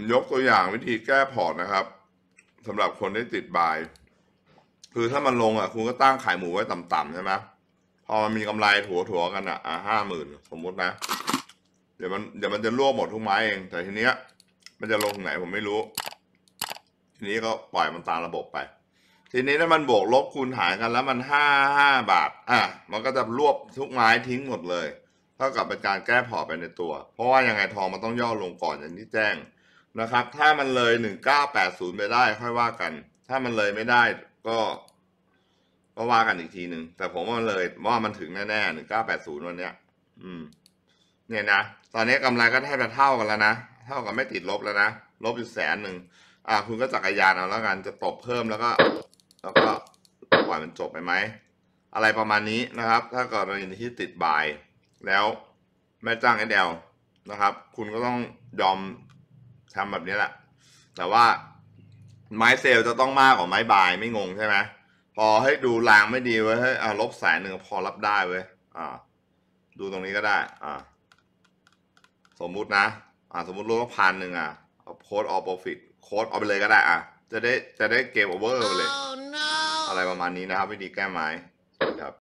ผมยกตัวอย่างวิธีแก้พอร์ตนะครับสำหรับคนที่ติดบาย คือถ้ามันลงอ่ะคุณก็ตั้งขายหมูไว้ต่ำๆใช่ไหมพอมันมีกำไรถัวถัวกันอ่ะห้าหมื่นสมมตินะ เดี๋ยวมันเดี๋ยวมันจะร่วหมดทุกไม้เอง แต่ทีเนี้ย มันจะลงไหนผมไม่รู้ ทีนี้ก็ปล่อยมันตามระบบไป ทีนี้ถ้ามันบวกลบคูณหารกันแล้วมันห้าห้าบาทอ่ะมันก็จะรวบทุกไม้ทิ้งหมดเลยเท่ากับเป็นการแก้พอร์ตไปในตัว เพราะว่ายังไงทองมันต้องย่อลงก่อนอย่างที่แจ้งนะครับ ถ้ามันเลย 1980ไปได้ค่อยว่ากัน ถ้ามันเลยไม่ได้ ก็ก็ว่ากันอีกทีหนึ่ง แต่ผมว่ามันเลยว่ามันถึงแน่ๆหนึ่งเก้าแปดศูนย์วันเนี้ย อืม เนี่ยนะ ตอนนี้กำไรก็แทบจะเท่ากันแล้วนะ เท่ากับไม่ติดลบแล้วนะ ลบอยู่แสนหนึ่งอ่า คุณก็จักรยานเอาแล้วกัน จะตบเพิ่มแล้วก็ แล้วก็ปล่อยมันจบไปไหมอะไรประมาณนี้นะครับ ถ้าเกิดเรณีที่ติดบาย แล้วแม่จ้างไอเดลนะครับ คุณก็ต้องยอมทำแบบนี้แหละ แต่ว่าไม้เซลจะต้องมากกว่าไม้บายไม่งงใช่ไหม พอให้ดูรางไม่ดีไว้ให้อ่าลบแสนหนึ่งพอรับได้เว้ยอ่าดูตรงนี้ก็ได้อ่าสมมุตินะ อ่าสมมุติลดพันหนึ่งอ่ะโค้ดออโปรฟิตโค้ดเอาไปเลยก็ได้อ่ะจะได้จะได้เกมโอเวอร์ไปเลย อะไรประมาณนี้นะครับวิธีแก้ไม้ครับ